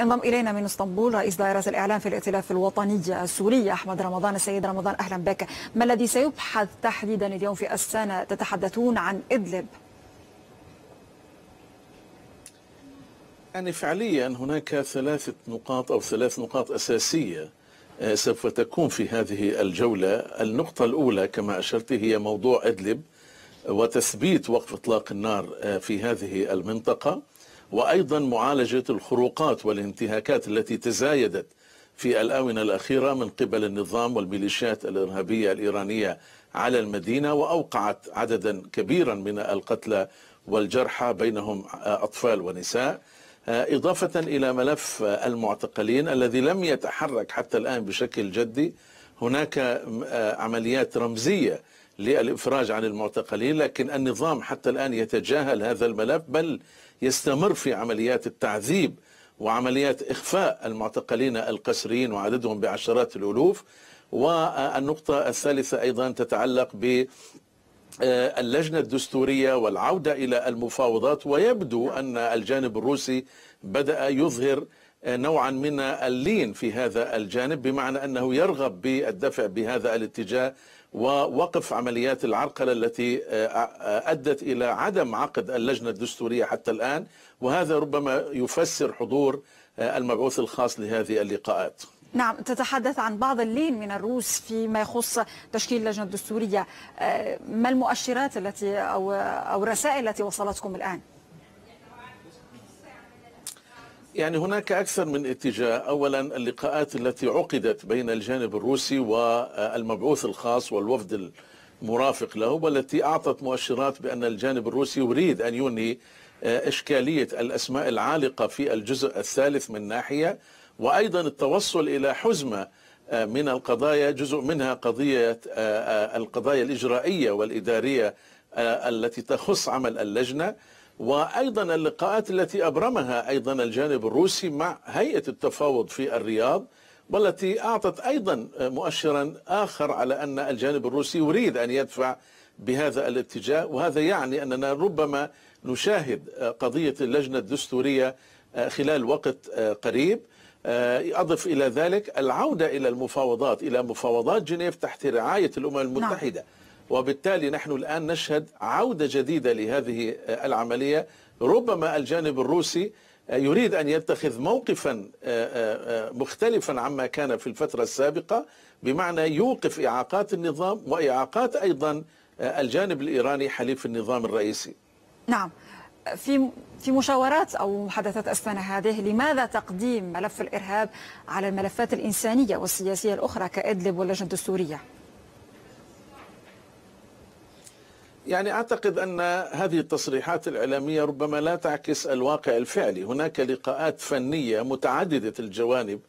ينضم إلينا من اسطنبول رئيس دائرة الإعلام في الائتلاف الوطني السوري أحمد رمضان السيد رمضان أهلا بك ما الذي سيبحث تحديدا اليوم في السنة تتحدثون عن إدلب يعني فعليا هناك ثلاثة نقاط أو ثلاث نقاط أساسية آه، سوف تكون في هذه الجولة النقطة الأولى كما أشرت هي موضوع إدلب وتثبيت وقف إطلاق النار آه، في هذه المنطقة وأيضا معالجة الخروقات والانتهاكات التي تزايدت في الآونة الأخيرة من قبل النظام والميليشيات الإرهابية الإيرانية على المدينة وأوقعت عددا كبيرا من القتلى والجرحى بينهم أطفال ونساء إضافة إلى ملف المعتقلين الذي لم يتحرك حتى الآن بشكل جدي هناك آه، عمليات رمزية للإفراج عن المعتقلين لكن النظام حتى الآن يتجاهل هذا الملف بل يستمر في عمليات التعذيب وعمليات إخفاء المعتقلين القسريين وعددهم بعشرات الألوف والنقطة الثالثة أيضا تتعلق ب آه، اللجنة الدستورية والعودة إلى المفاوضات ويبدو أن الجانب الروسي بدأ يظهر آه، نوعا من اللين في هذا الجانب بمعنى أنه يرغب بالدفع بهذا الاتجاه ووقف عمليات العرقلة التي آه، آه، أدت إلى عدم عقد اللجنة الدستورية حتى الآن وهذا ربما يفسر حضور آه، المبعوث الخاص لهذه اللقاءات نعم تتحدث عن بعض اللين من الروس فيما يخص تشكيل اللجنة الدستورية ما المؤشرات التي أو, أو الرسائل التي وصلتكم الآن؟ يعني هناك أكثر من اتجاه أولا اللقاءات التي عقدت بين الجانب الروسي والمبعوث الخاص والوفد المرافق له والتي أعطت مؤشرات بأن الجانب الروسي يريد أن ينهي آه، إشكالية الأسماء العالقة في الجزء الثالث من ناحية وأيضا التوصل إلى حزمة آه، من القضايا جزء منها قضية آه، القضايا الإجرائية والإدارية التي تخص عمل اللجنة وأيضا اللقاءات التي أبرمها أيضا الجانب الروسي مع هيئة التفاوض في الرياض والتي أعطت أيضا مؤشرا آخر على أن الجانب الروسي يريد أن يدفع بهذا الاتجاه وهذا يعني أننا ربما نشاهد قضية اللجنة الدستورية خلال وقت قريب أضف إلى ذلك العودة إلى المفاوضات إلى مفاوضات جنيف تحت رعاية الأمم المتحدة نعم. وبالتالي نحن الآن نشهد عودة جديدة لهذه العملية ربما الجانب الروسي يريد أن يتخذ موقفا آه، آه، مختلفا عما كان في الفترة السابقة بمعنى يوقف إعاقات النظام وإعاقات أيضا آه، الجانب الإيراني حليف النظام الرئيسي نعم في في مشاورات او محادثات السنه هذه لماذا تقديم ملف الارهاب على الملفات الانسانيه والسياسيه الاخرى كادلب واللجنه السوريه؟ يعني اعتقد ان هذه التصريحات الاعلاميه ربما لا تعكس الواقع الفعلي، هناك لقاءات فنيه متعدده الجوانب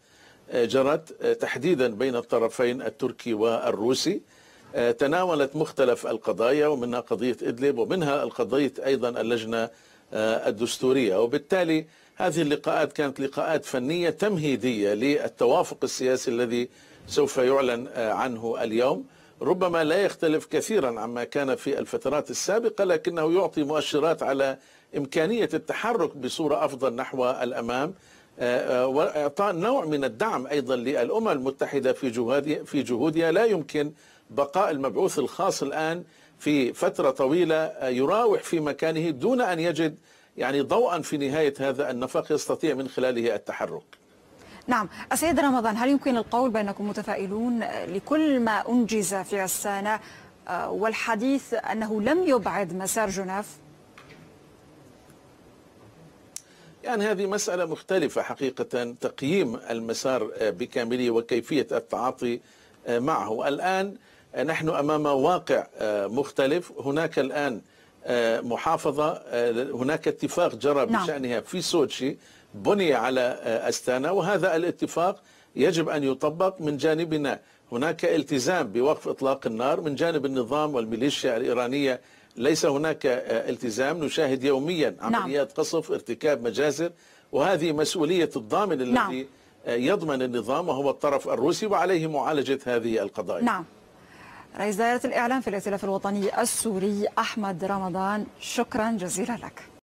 آه، جرت آه، تحديدا بين الطرفين التركي والروسي آه، تناولت مختلف القضايا ومنها قضيه ادلب ومنها القضيه ايضا اللجنه الدستوريه، وبالتالي هذه اللقاءات كانت لقاءات فنيه تمهيديه للتوافق السياسي الذي سوف يعلن عنه اليوم. ربما لا يختلف كثيرا عما كان في الفترات السابقة لكنه يعطي مؤشرات على إمكانية التحرك بصورة أفضل نحو الأمام آه، آه، وإعطاء نوع من الدعم أيضا للأمم المتحدة في جهودها, في جهودها لا يمكن بقاء المبعوث الخاص الآن في فترة طويلة آه، يراوح في مكانه دون أن يجد يعني ضوءا في نهاية هذا النفق يستطيع من خلاله التحرك نعم السيد رمضان هل يمكن القول بأنكم متفائلون لكل ما أنجز في غسانة آه، والحديث أنه لم يبعد مسار جناف يعني هذه مسألة مختلفة حقيقة تقييم المسار آه، بكامله وكيفية التعاطي آه، معه الآن نحن أمام واقع مختلف هناك الآن آه، محافظة آه، هناك اتفاق جرى نعم. بشأنها في سوتشي بني على آه، أستانا وهذا الاتفاق يجب أن يطبق من جانبنا هناك التزام بوقف إطلاق النار من جانب النظام والميليشيا الإيرانية ليس هناك التزام نشاهد يوميا نعم. عمليات نعم. قصف ارتكاب مجازر وهذه مسؤولية الضامن الذي نعم. يضمن النظام وهو الطرف الروسي وعليه معالجة هذه القضايا نعم رئيس دائرة الإعلام في الائتلاف الوطني السوري أحمد رمضان شكرا جزيلا لك